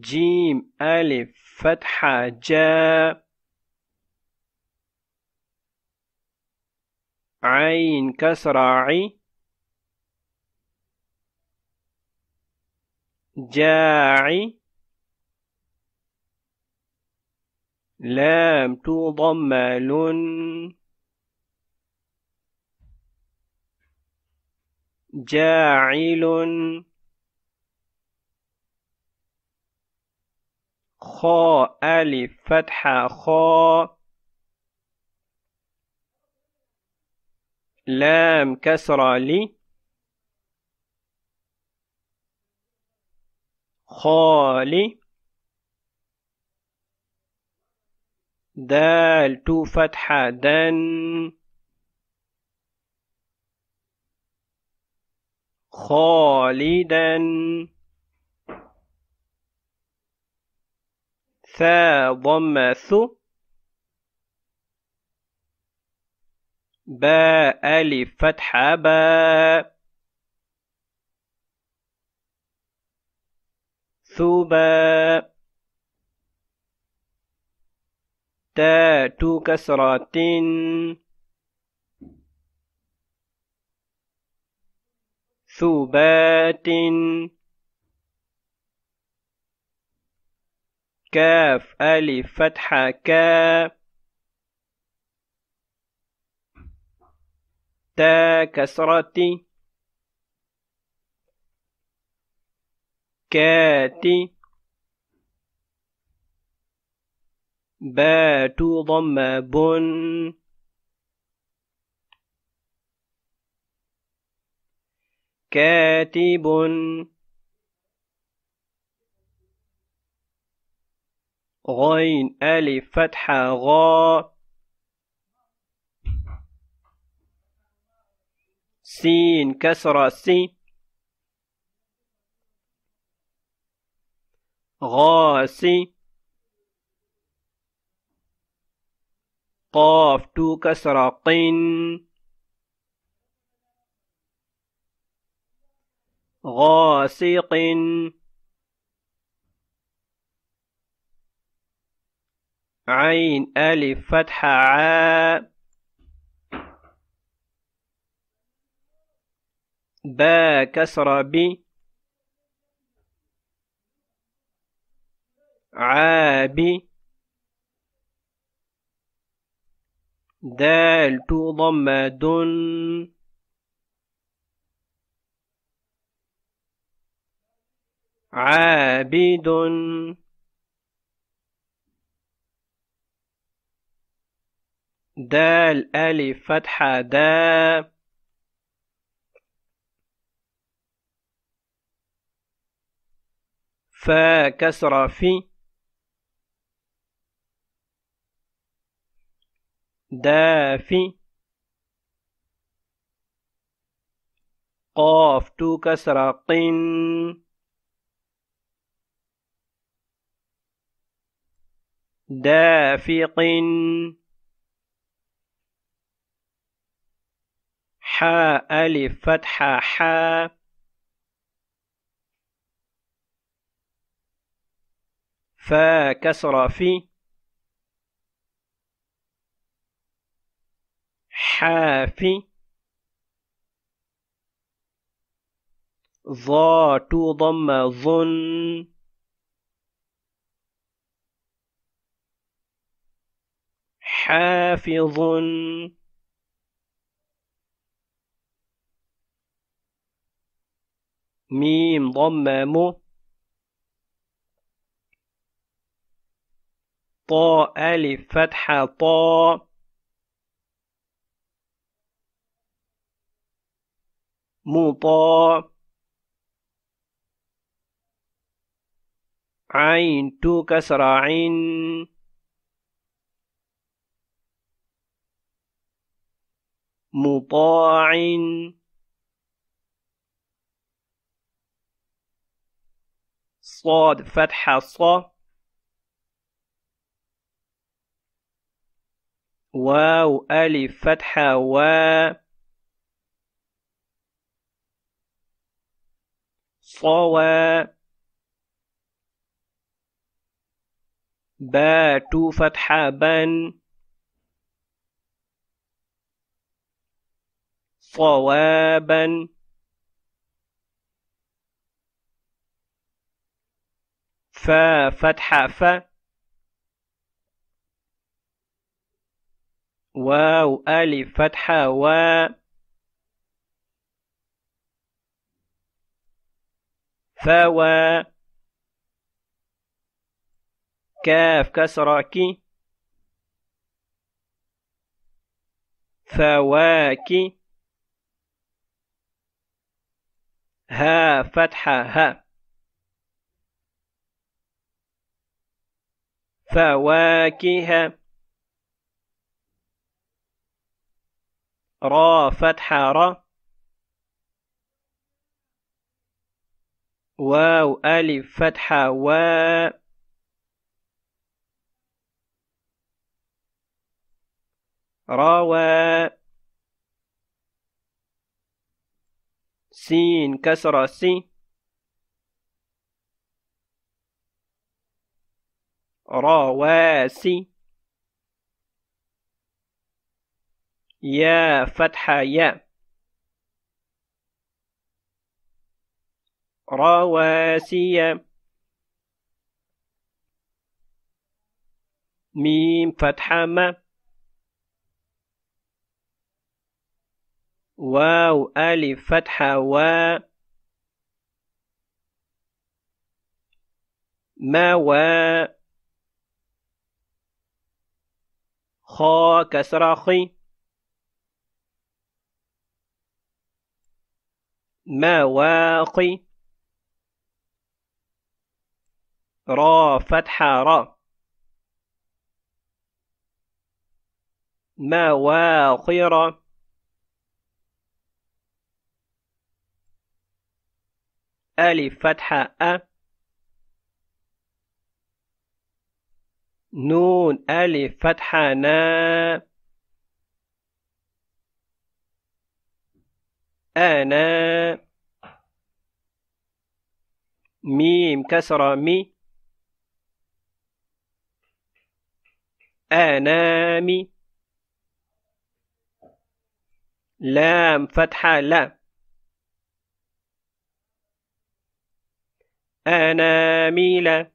جيم ألف فتحة جاء عين كسرة عي جاعي لام تضمل جاعل خاء ألف فتحة خاء لام كسرة لي خالي دال تو فتحة دن خالدا ثا ضم ث باء ألف فتحة باء ثوباء تاء كسرة ثبات كاف ألف فتحة كا تا كسرة كاتي بات ضم بن كاتب غين ألف فتحة غا سين كسرة سين غاسي قاف تو كسرة قين غاسق عين ألف فتحة عاء با كسرة ب عاب دال تضم دن عابد دال ألف فتحة دا فا كسرة في في قاف تو كسرة قن دافق حاء ألف فتحة حاء فا كسرة في حافي ضات ضم ظن حافظ ميم ضم مو طاء ألف فتحة طاء مو طاء عين تو كسر عين مطاع صاد فتحة ص واو ألف فتحة و صوى بات فتحة بن صوابا ف فتحة ف واو ألف فتحة و فوا كاف كسرة كي فواكي ها فتحة ها فواكه را فتح را واو ألف فتح وا روى سين كسرة سين رواسي يا فتحة يا رواسي ميم فتحة ما واو ألف فتحة و ما و كسر كسرة خي مواقي را فتحة را مواقر ألف فتحة أ نون ألف فتحة نا أنا ميم كسرة مي أنا مي لام فتحة لا أنا ميلا